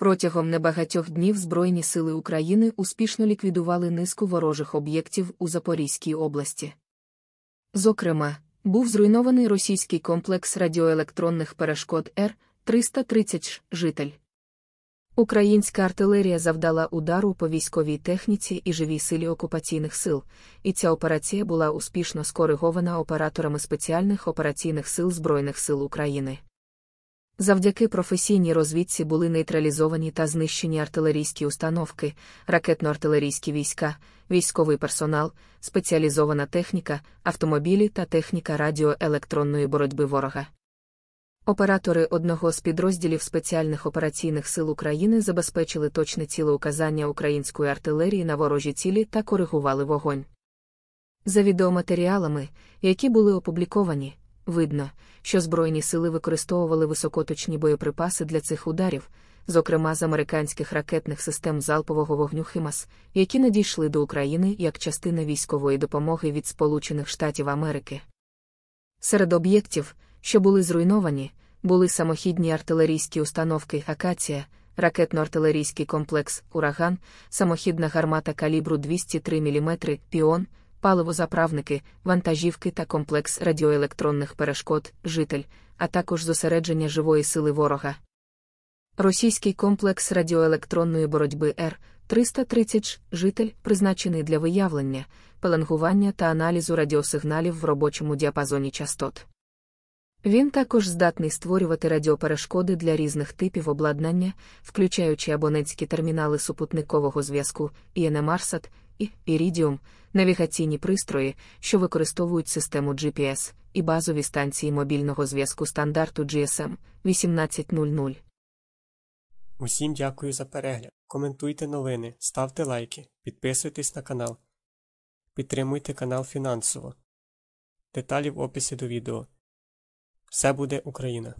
Протягом небагатьох днів Збройні сили України успішно ліквідували низку ворожих об'єктів у Запорізькій області. Зокрема, був зруйнований російський комплекс радіоелектронних перешкод Р 330 житель. Українська артилерія завдала удару по військовій техніці і живій силі окупаційних сил, і ця операція була успішно скоригована операторами спеціальних операційних сил Збройних сил України. Завдяки професійній розвідці були нейтралізовані та знищені артилерійські установки, ракетно-артилерійські війська, військовий персонал, спеціалізована техніка, автомобілі та техніка радіоелектронної боротьби ворога. Оператори одного з підрозділів спеціальних операційних сил України забезпечили точне цілеуказання української артилерії на ворожі цілі та коригували вогонь. За відеоматеріалами, які були опубліковані, Видно, що Збройні сили використовували високоточні боєприпаси для цих ударів, зокрема з американських ракетних систем залпового вогню Химас, які надійшли до України як частина військової допомоги від Сполучених Штатів Америки. Серед об'єктів, що були зруйновані, були самохідні артилерійські установки Акація, ракетно-артилерійський комплекс Ураган, самохідна гармата калібру 203 мм Піон паливозаправники, вантажівки та комплекс радіоелектронних перешкод, житель, а також зосередження живої сили ворога. Російський комплекс радіоелектронної боротьби Р 330 житель, призначений для виявлення, пеленгування та аналізу радіосигналів в робочому діапазоні частот. Він також здатний створювати радіоперешкоди для різних типів обладнання, включаючи абонентські термінали супутникового зв'язку ІНМАРСАТ e і ІРИДіум навігаційні пристрої, що використовують систему GPS і базові станції мобільного зв'язку стандарту GSM 1800. Усім дякую за перегляд. Коментуйте новини, ставте лайки, підписуйтесь на канал. Підтримуйте канал фінансово. Деталі в описі до відео. Все буде Україна!